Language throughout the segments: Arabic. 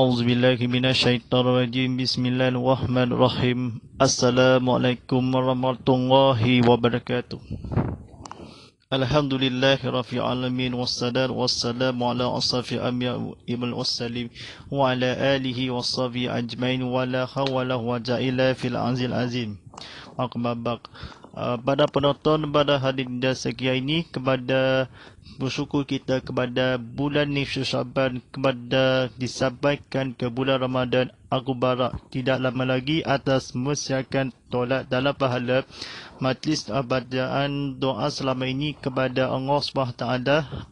أعوذ بالله من الشيطان الرجيم بسم الله الرحمن الرحيم السلام عليكم ورحمة الله وبركاته الحمد لله رب العالمين والصلاة والسلام على أصف أمي إبن المرسلين وعلى آله وصحبه أجمعين ولا حول ولا قوة إلا في العزيز العظيم أقبل Ah, pada penonton pada hari dan sekian ini kepada bersyukur kita kepada bulan ni Syaban kepada disampaikan ke bulan Ramadan Aku barak tidak lama lagi atas mesyakan tolak dalam pahala majlis bacaan doa selama ini kepada Allah SWT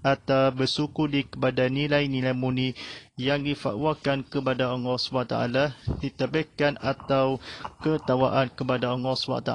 atau bersuku di kepada nilai-nilai muni yang difakwakan kepada Allah SWT ditebihkan atau ketawaan kepada Allah SWT.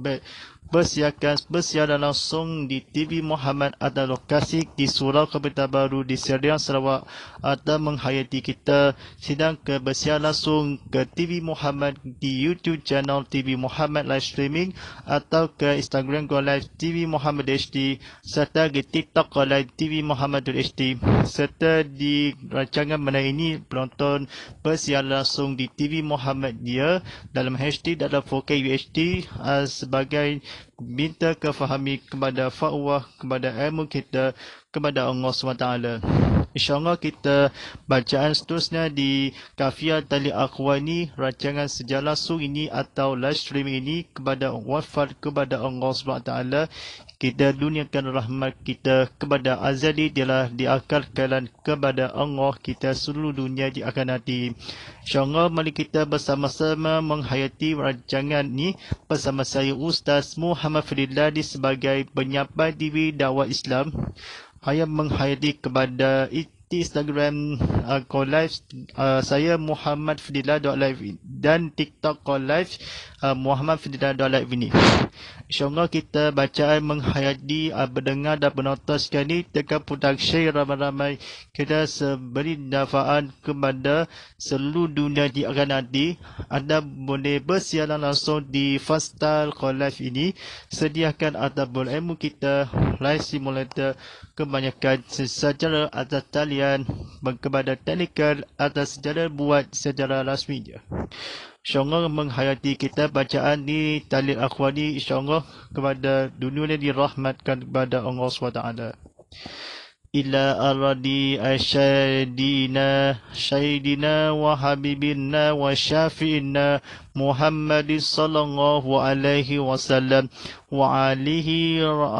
Baik, persiakan persiaran langsung di TV Muhammad atau lokasi di Surau Kepulauan Baru di Serdang Sarawak atau menghayati kita sedang ke persiaran langsung ke TV Muhammad di YouTube channel TV Muhammad live streaming atau ke Instagram Go Live TV Muhammad HD serta ke TikTok Go Live TV Muhammad HD serta di rancangan mana ini penonton persiaran langsung di TV Muhammad dia dalam HD dalam 4K UHD sebagai minta kefahami kepada fa'wah, kepada ilmu kita, kepada Allah SWT. InsyaAllah kita bacaan seterusnya di Kafiah Tali Akhwani, rancangan sejarah suri ini atau live stream ini kepada wafat kepada Allah SWT kita duniakan rahmat kita kepada azali telah diakarkan kepada Allah kita seluruh dunia di akan hati. InsyaAllah mari kita bersama-sama menghayati rancangan ini bersama saya Ustaz Muhammad Fadillah di sebagai penyapa diri dakwah Islam. Saya menghayati kepada di Instagram uh, call live uh, saya Muhammad Fadillah live dan TikTok call live uh, Muhammad Fidda Dalai ini. InsyaAllah kita bacaan menghayati uh, berdengar dan menonton sekali dengan production ramai-ramai kita seberi dafaan kepada seluruh dunia di akan nanti. Anda boleh bersiaran langsung di Fastal Call Live ini. Sediakan atas ilmu kita live simulator kebanyakan sejarah atas talian kepada technical atas sejarah buat sejarah rasmi je insyaAllah menghayati kita bacaan di talil akhwani insyaAllah kepada dunia ini dirahmatkan kepada Allah SWT. إلى أرض أشهدنا سيدنا وحبيبنا وشافينا محمد صلى الله عليه وسلم وعليه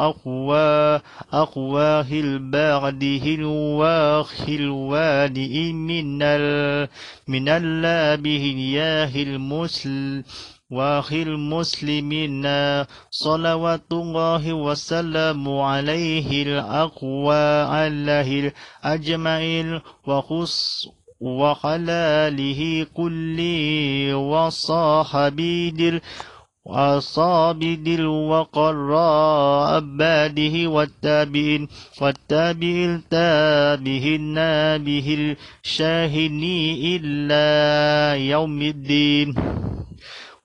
أقوى أقواه البعده الواخ الوادئ من ال من اللابه ياه المسلم وأخي المسلمين صلوات الله وسلم عليه الأقوى الله اجمعين وخص وخلاله كل وصاحبيد وأصحاب وقراء باده والتابعين والتابع التابعين به الشاهدين إلا يوم الدين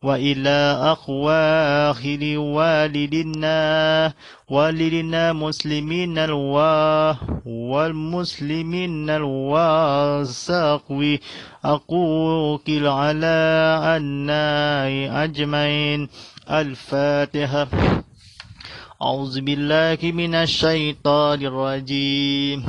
وإلى آخر والدنا والدنا مسلمين الوا والمسلمين الواسقوي أقوكل على أنا أجمعين الفاتحة أعوذ بالله من الشيطان الرجيم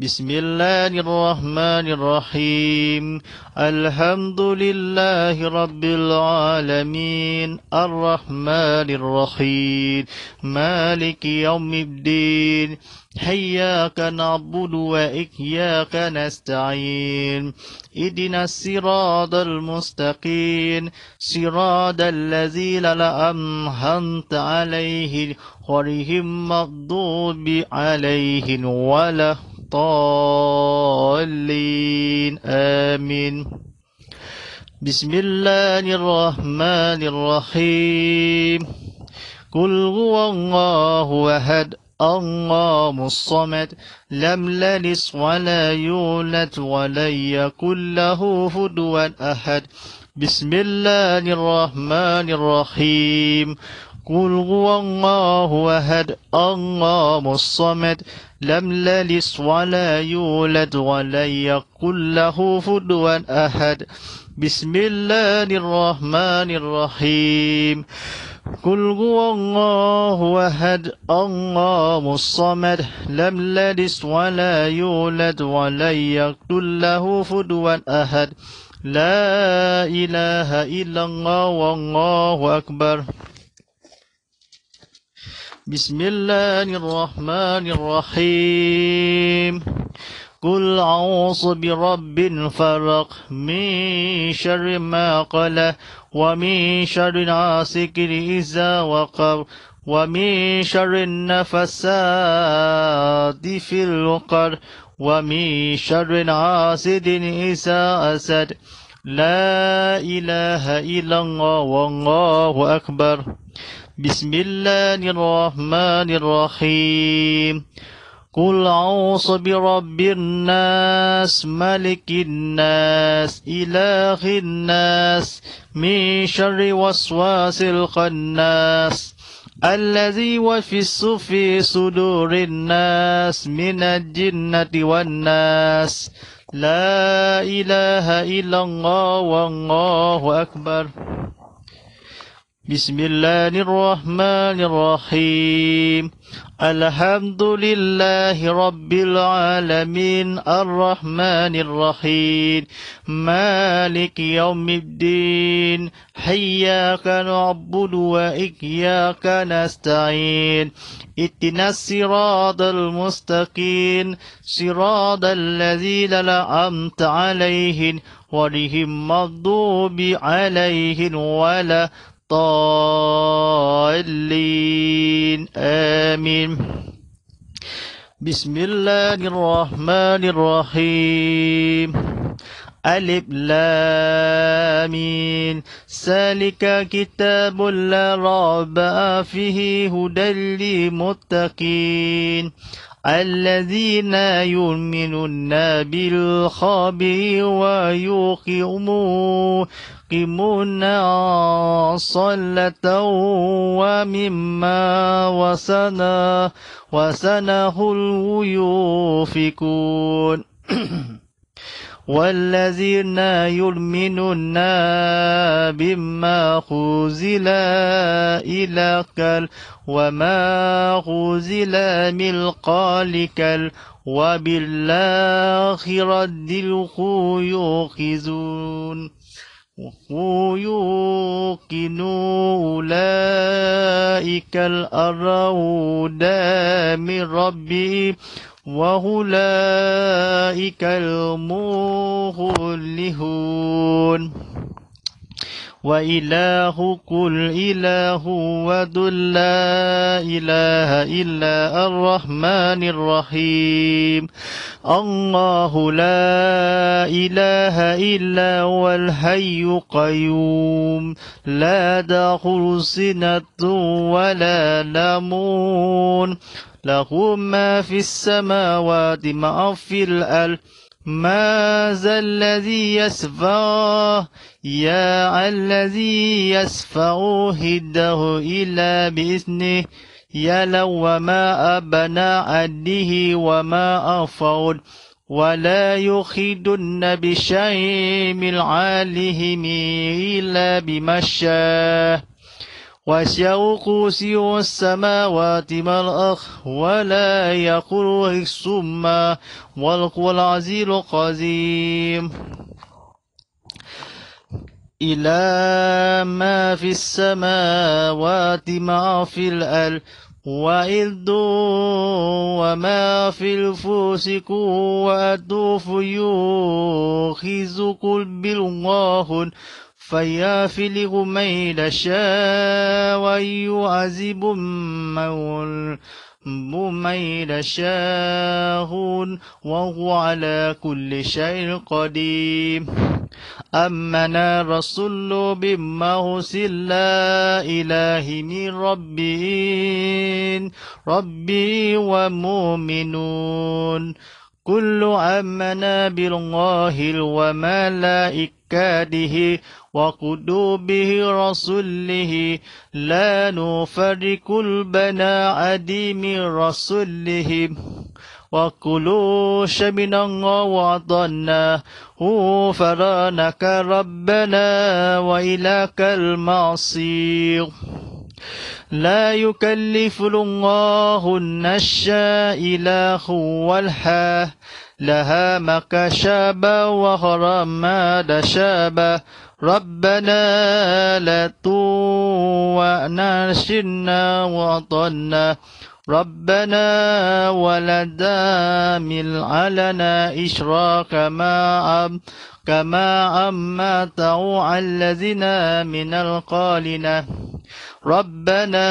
بسم الله الرحمن الرحيم الحمد لله رب العالمين الرحمن الرحيم مالك يوم الدين حياك نعبد وإياك نستعين إدنا الصراط المستقيم صراط الذين لأمهنت عليه غيرهم مغضوب عليهم وله الضالين آمين بسم الله الرحمن الرحيم قل هو الله أحد الله الصمد لم يلد ولا يولد ولن يكن له هدوا أحد بسم الله الرحمن الرحيم قل هو الله أحد الله الصمد لم يلد ولا يولد ولن يقل له فدوا أحد بسم الله الرحمن الرحيم قل هو الله أحد الله الصمد لم يلد ولا يولد ولن يقل له فدوا أحد لا إله إلا الله والله أكبر بسم الله الرحمن الرحيم قل أعوذ برب الفلق من شر ما قل ومن شر غاسق إذا وقب ومن شر النفسات في العقد ومن شر حاسد إذا أسد لا إله إلا الله والله أكبر بسم الله الرحمن الرحيم قل أعوذ برب الناس ملك الناس إله الناس من شر وسواس الخناس الذي وفي الصف صدور الناس من الجنة والناس لا إله إلا الله والله أكبر بسم الله الرحمن الرحيم الحمد لله رب العالمين الرحمن الرحيم مالك يوم الدين حياك نعبد وإياك نستعين اتنا الصراط المستقيم صراط الذين لأمت عليهم ولهم مغضوب عليهم ولا الضالين آمين بسم الله الرحمن الرحيم ألف لامين سالك كتاب لا ريب فيه هدى للمتقين الذين يؤمنون بالخبر ويقيمون الصلاة ومما وسنه الويوفكون والذين يؤمنون بما خزل كل وما خزل من قالك وبالآخرة يوخزون ويوقن أولئك الأرود من ربهم وأولئك الْمُخْلِهُونَ وإله قل إله ود لا إله إلا الرحمن الرحيم الله لا إله إلا هو الحي القيوم لا تأخذ سنة ولا نمون له ما في السماوات ما في الأرض ما ذا الذي يسفى يا الذي يسفى هده إلا بإذنه يا لو وما أبنى عده وما أفعل ولا يخدن بشيء من عاله إلا بما شاء وسيغ سوى السماوات والأخ ولا يقول ثم والقوى العزيز القديم إلى ما في السماوات ما في الأل وإذ وما في الفوسك فيوخذ قلب الله فيافلغ لغميل شاء ويعذب مول بميل شاهون وهو على كل شيء قدير أمنا رسول بما أرسل إله من ربين ربي ومؤمنون كل آمنا بالله وملائكته أركانه وقلوبه رسله لا نفرق البناء عديم رسله وكلوا شمنا هو غفرانك ربنا وإليك المصير لا يكلف الله النشا إلا الحا لها ما كشابا وهرم ما دشابا ربنا لا توأنا شنا وطنا ربنا ولدا من علنا إشراك ما أم كما تعو الذين من القالنا ربنا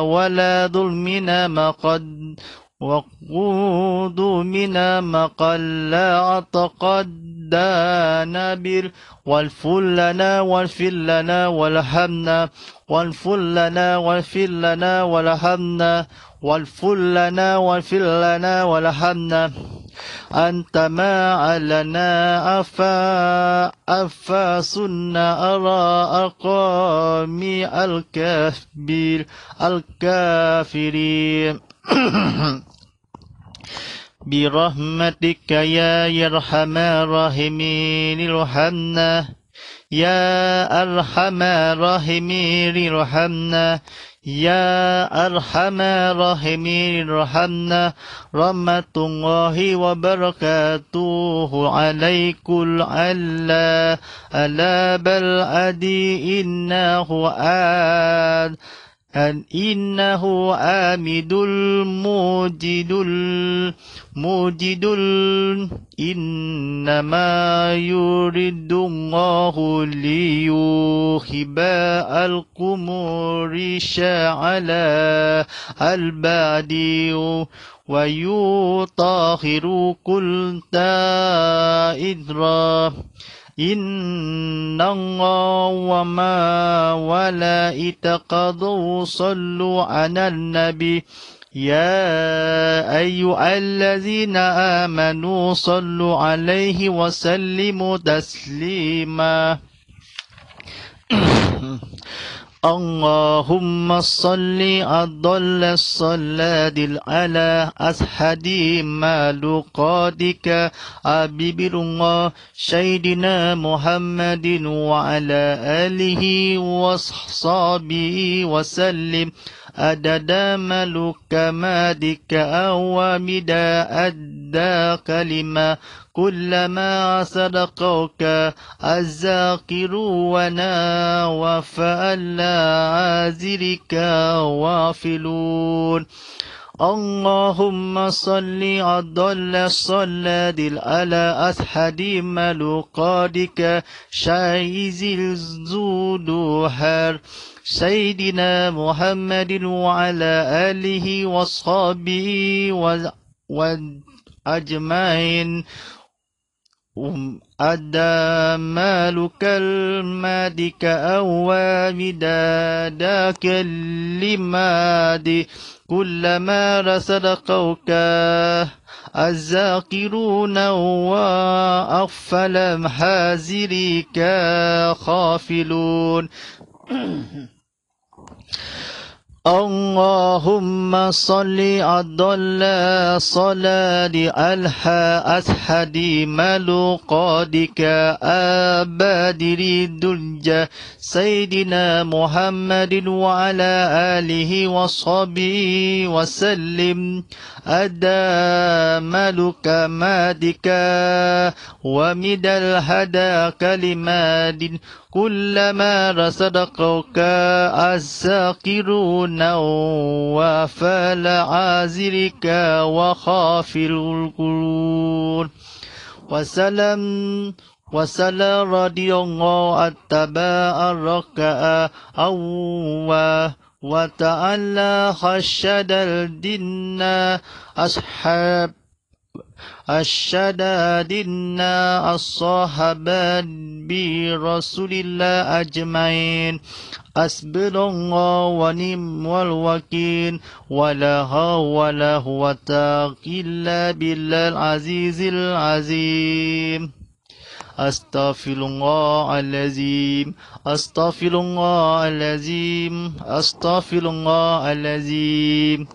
ولا ظلمنا ما قد وقود منا ما قل لا أعتقد الدانابر والفل لنا واغفر لنا والهمنا والفل لنا واغفر لنا والهمنا والفل لنا واغفر لنا والهمنا أنت ما علنا أفا أفا سنة أرى أقامي الكافر الكافرين برحمتك يا أرحم الراحمين ارحمنا يا أرحم الراحمين ارحمنا يا أرحم الراحمين ارحمنا رحمة الله وبركاته عليك ألا ألا بل أدي إنه آل إنه آمد المجد المجد إنما يريد الله ليوهب القمور على البادي ويطهر كل دائرة إن الله وما ولا اتقضوا صلوا على النبي يا أيها الذين آمنوا صلوا عليه وسلموا تسليما اللهم صل أضل الصلاة على أسحد مالقادك حبيب الله سيدنا محمد وعلى آله وصحبه وسلم أدد ملك مادك أو أدى كلمة كلما صدقوك قوك ونا وفألا عازرك وافلون اللهم صل أضل الصلاة على أسحد ملقادك شايز الزودوهر سيدنا محمد وعلى آله وصحبه وأجمعين أدى مالك المادك أو وامدادك لمادي كلما رسل قوك الذاكرون وأغفل حازرك خافلون اللهم صل على صلاة ألحى أسحدي ملقادك أبادر الدنيا سيدنا محمد وعلى آله وصحبه وسلم أدى ملك مادك ومد الهدى كلمات كلما رصدقك الساقرون وفال عازرك وخافر القرون وسلم وسلم رضي الله التباء الركاء وتعالى خشد الدين أصحاب أشهد دينا الصحابة برسول الله أجمعين أسبل الله ونم والوكيل ولا ولا هو إلا بالله العزيز العظيم أستغفر الله العظيم أستغفر الله العظيم أستغفر الله العظيم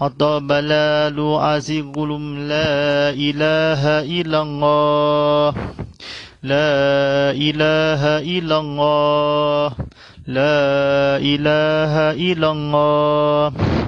أطاب لا تعزغ لا إله إلا الله لا إله إلا الله لا إله إلا الله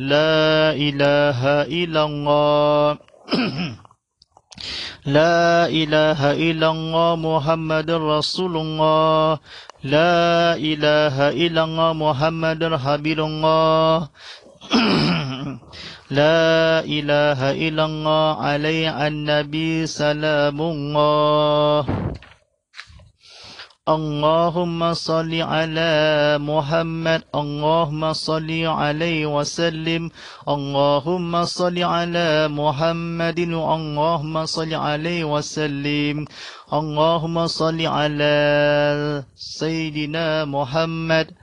لا إله إلا الله لا إله إلا الله محمد رسول الله لا إله إلا الله محمد حبيب الله لا إله إلا الله علي النبي سلام الله Allahumma salli ala Muhammad Allahumma salli alaihi wasallim Allahumma salli ala Muhammadin Allahumma salli alaihi wasallim Allahumma salli ala Sayyidina Muhammad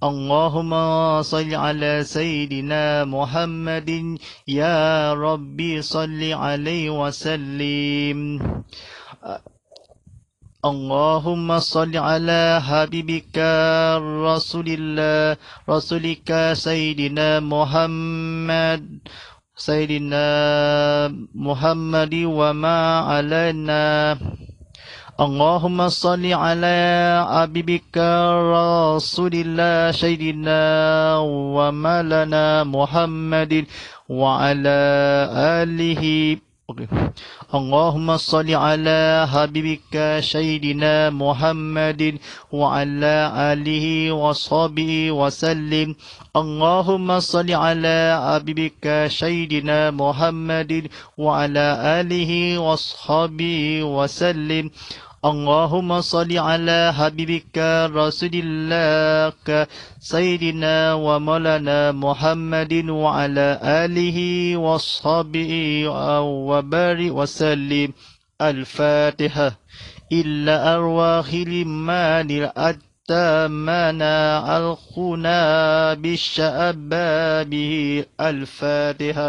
Allahumma salli ala Sayyidina Muhammadin Ya Rabbi salli alaihi wasallim اللهم صل على حبيبك رسول الله رسولك سيدنا محمد سيدنا محمد وما علينا اللهم صل على حبيبك رسول الله سيدنا وما لنا محمد وعلى آله اللهم صل على حبيبك سيدنا محمد وعلى آله وصحبه وسلم اللهم صل على حبيبك سيدنا محمد وعلى آله وصحبه وسلم اللهم صل على حبيبك رسول الله سيدنا ومولانا محمد وعلى آله وصحبه وبارك وسلم الفاتحة إلا أرواح لمن الأتمنى الخنا بالشأباب الفاتحة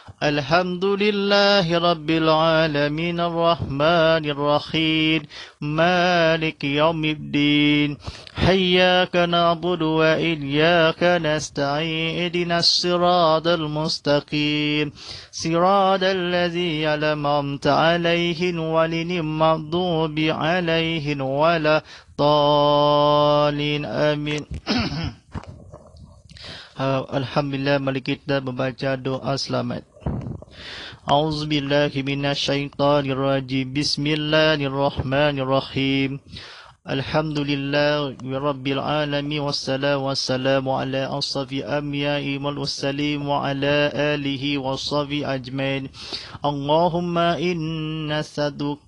الحمد لله رب العالمين الرحمن الرحيم مالك يوم الدين حياك نعبد وإياك نستعين اهدنا الصراط المستقيم صراط الذي أنعمت عليهم ولنعم المغضوب عليهم ولا ضالين آمين Ha, Alhamdulillah mari kita membaca doa selamat. A'udzu billahi minasyaitonir rajim. Bismillahirrahmanirrahim. Alhamdulillah wa rabbil alami wassalamu wassalamu ala asafi amyai wal wassalim wa ala alihi wassafi ajmain Allahumma inna saduk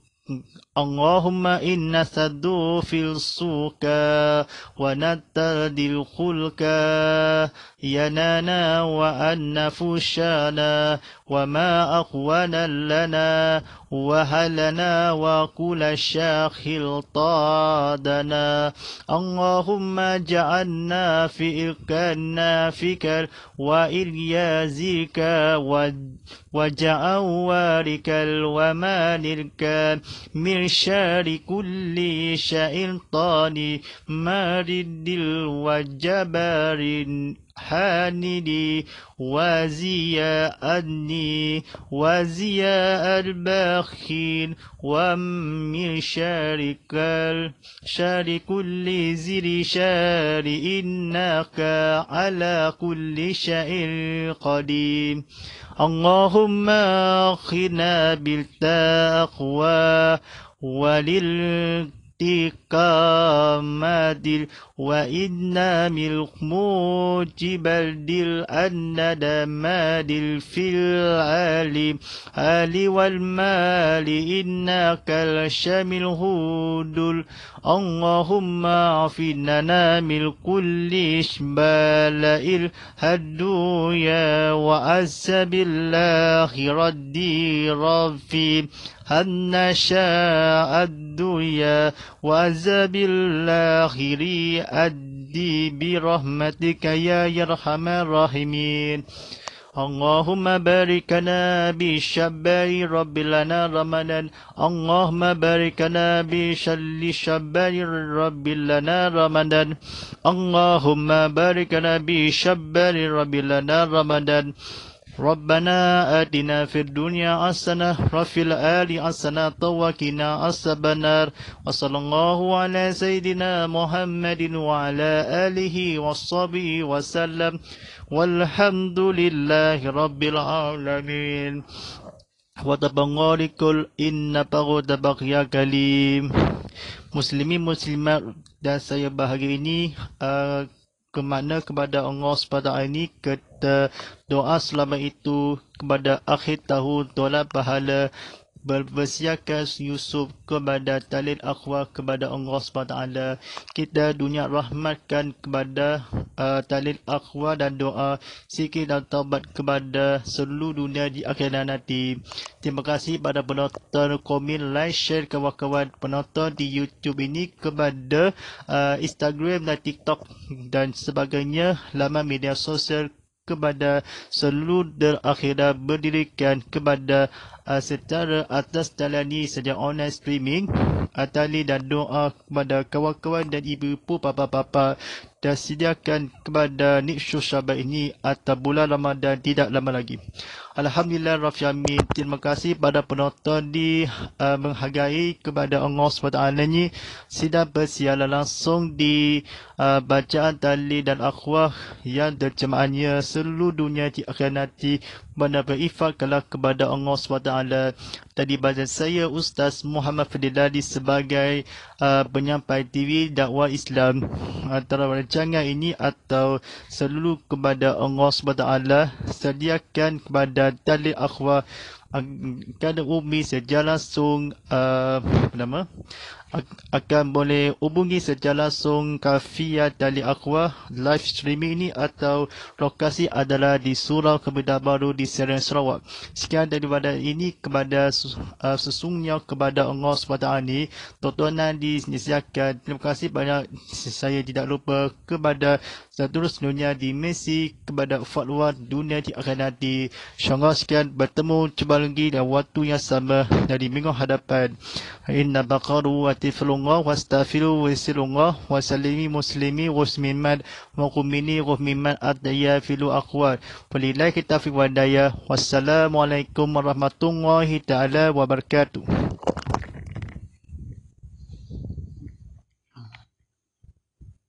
اللهم إنا سدو في السوق ونتد الخلق ينانا وأن فشانا وما أخوانا لنا وهلنا وكل شاخ طادنا اللهم جعلنا في إلقانا فيك وإليازك وجعوارك وارك ومالك من شار كل شيطان مارد وجبار حاندي وزيا أدني وزيا البخيل ومن شارك شار كل زر شار إنك على كل شيء قدير اللهم أخنا بالتقوى وللتقامات وإنا من بلد أن دماد في العالم آل والمال إنك الشمل هود اللهم عفننا من كل إشبال الهدويا وأسب الله ردي رفي النشاء الدنيا وزب الآخر أدي برحمتك يا أرحم الراحمين اللهم باركنا بشبع رب لنا رمضان اللهم باركنا بشل شبع رب لنا رمضان اللهم باركنا بشبع رب لنا رمضان ربنا آتنا في الدنيا حسنة وفي الآل حسنة وقنا عذاب النار وصلى الله على سيدنا محمد وعلى آله وصحبه وسلم والحمد لله رب العالمين وتبغالكل إن بغض بغيا كليم مسلمين مسلمات dan saya bahagia ini uh, kemana kepada Allah SWT ini ke kita doa selama itu kepada akhir tahun tolak pahala berbesiakan Yusuf kepada talil akhwa kepada Allah SWT. Kita dunia rahmatkan kepada uh, talil akhwa dan doa sikit dan taubat kepada seluruh dunia di akhirat nanti. Terima kasih kepada penonton komen, like, share kawan-kawan penonton di YouTube ini kepada uh, Instagram dan TikTok dan sebagainya laman media sosial kepada seluruh der akhirat berdirikan kepada uh, secara atas talian ini sejak online streaming atali dan doa kepada kawan-kawan dan ibu ibu papa-papa dan sediakan kepada Nisyu Syabat ini atau bulan Ramadan tidak lama lagi. Alhamdulillah Rafi Amin. Terima kasih pada penonton di uh, menghargai kepada Allah SWT ini. Sida bersiala langsung di uh, bacaan tali dan akhwah yang terjemahannya seluruh dunia di akhir nanti Bana berifat kelak kepada Allah SWT Tadi bahasa saya Ustaz Muhammad Fadilali sebagai uh, penyampai TV dakwah Islam Antara rancangan ini atau seluruh kepada Allah SWT Sediakan kepada tali akhwar akan hubungi secara langsung uh, nama akan boleh hubungi secara langsung kafiah dari Aqua live streaming ini atau lokasi adalah di Surau Kebudak Baru di Seren Sarawak. Sekian daripada ini kepada uh, sesungguhnya kepada Allah SWT ini, tontonan disediakan. Terima kasih banyak saya tidak lupa kepada seterusnya di misi kepada fatwa dunia di akan nanti. Syangah sekian bertemu cuba lagi dalam waktu yang sama dari minggu hadapan. Inna baqaru wa tiflungah wa stafilu wa silungah wa salimi muslimi wa smimad wa kumini wa mimad adaya filu akwar. Walilai kita fi wadaya. Wassalamualaikum warahmatullahi ta'ala wabarakatuh.